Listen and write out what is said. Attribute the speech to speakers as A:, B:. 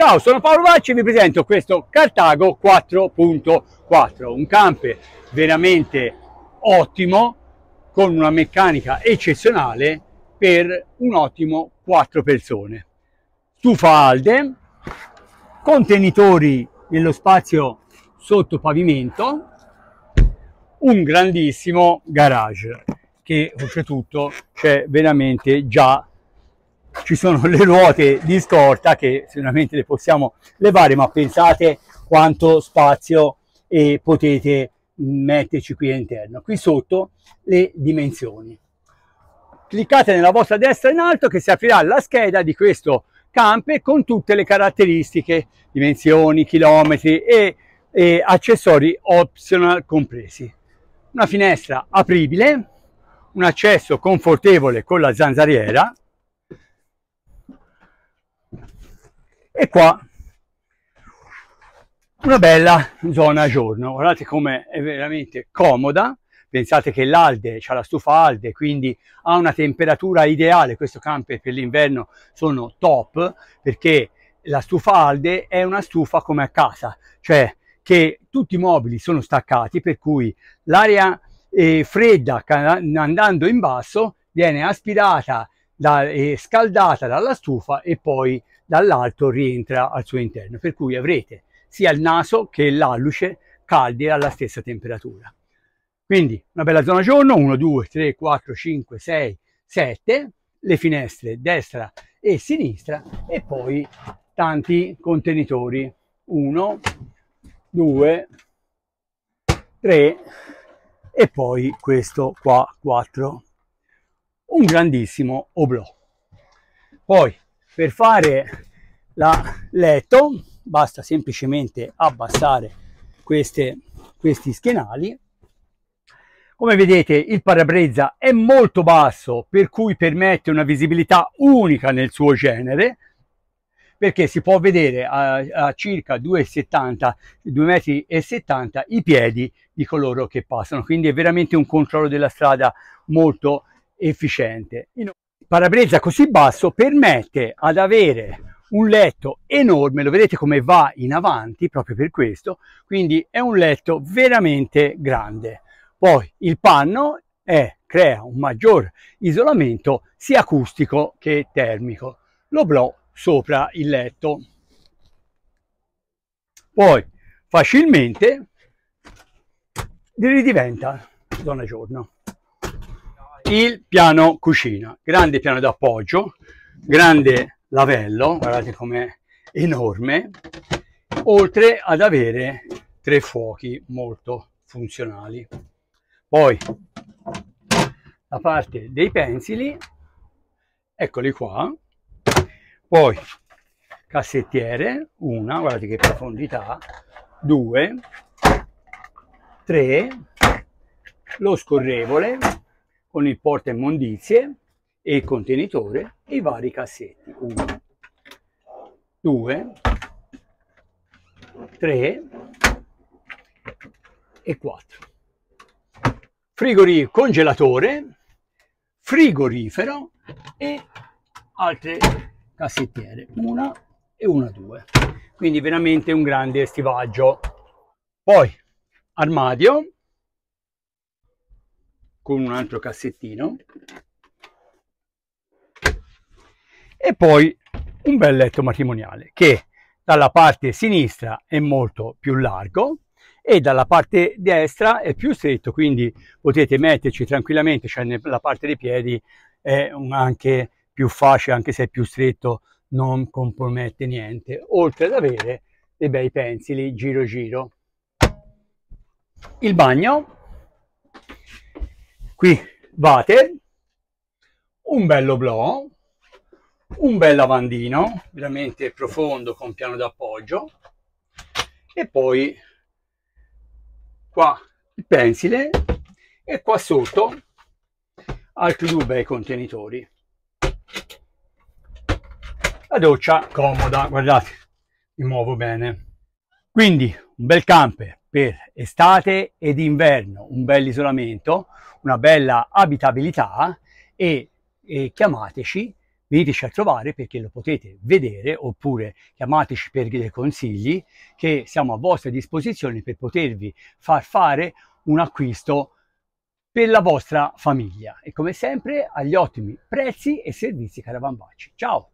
A: Ciao, sono Paolo Vacci e vi presento questo Cartago 4.4, un camper veramente ottimo, con una meccanica eccezionale per un ottimo 4 persone. Stufa Alde, contenitori nello spazio sotto pavimento, un grandissimo garage che oltretutto c'è veramente già ci sono le ruote di scorta che sicuramente le possiamo levare ma pensate quanto spazio e eh, potete mm, metterci qui all'interno qui sotto le dimensioni cliccate nella vostra destra in alto che si aprirà la scheda di questo camper con tutte le caratteristiche dimensioni chilometri e, e accessori optional compresi una finestra apribile un accesso confortevole con la zanzariera e qua una bella zona giorno guardate come è veramente comoda pensate che l'alde c'è la stufa alde quindi ha una temperatura ideale questo camper per l'inverno sono top perché la stufa alde è una stufa come a casa cioè che tutti i mobili sono staccati per cui l'aria eh, fredda andando in basso viene aspirata da, eh, scaldata dalla stufa e poi dall'alto rientra al suo interno, per cui avrete sia il naso che l'alluce caldi alla stessa temperatura. Quindi una bella zona giorno, 1, 2, 3, 4, 5, 6, 7, le finestre destra e sinistra e poi tanti contenitori, 1, 2, 3 e poi questo qua 4 un grandissimo oblò. Poi per fare la letto basta semplicemente abbassare queste, questi schienali. Come vedete il parabrezza è molto basso per cui permette una visibilità unica nel suo genere perché si può vedere a, a circa 2,70 2,70 m i piedi di coloro che passano quindi è veramente un controllo della strada molto efficiente. Il parabrezza così basso permette ad avere un letto enorme, lo vedete come va in avanti proprio per questo, quindi è un letto veramente grande. Poi il panno è, crea un maggior isolamento sia acustico che termico. Lo blò sopra il letto. Poi facilmente ridiventa zona giorno il piano cucina, grande piano d'appoggio, grande lavello, guardate com'è enorme, oltre ad avere tre fuochi molto funzionali. Poi la parte dei pensili, eccoli qua, poi cassettiere, una, guardate che profondità, due, tre, lo scorrevole, con il porta immondizie e il contenitore e i vari cassetti. 1, 2, 3 e 4. Frigorifero, congelatore, frigorifero e altre cassettiere, una e una due. Quindi veramente un grande stivaggio. Poi armadio con un altro cassettino e poi un bel letto matrimoniale che dalla parte sinistra è molto più largo e dalla parte destra è più stretto quindi potete metterci tranquillamente cioè nella parte dei piedi è anche più facile anche se è più stretto non compromette niente oltre ad avere dei bei pensili giro giro il bagno qui vate, un bello blò, un bel lavandino, veramente profondo con piano d'appoggio, e poi qua il pensile e qua sotto altri due bei contenitori. La doccia comoda, guardate, mi muovo bene. Quindi un bel camper, per estate ed inverno un bel isolamento, una bella abitabilità e, e chiamateci, veniteci a trovare perché lo potete vedere oppure chiamateci per dei consigli che siamo a vostra disposizione per potervi far fare un acquisto per la vostra famiglia e come sempre agli ottimi prezzi e servizi Caravan Baci. Ciao!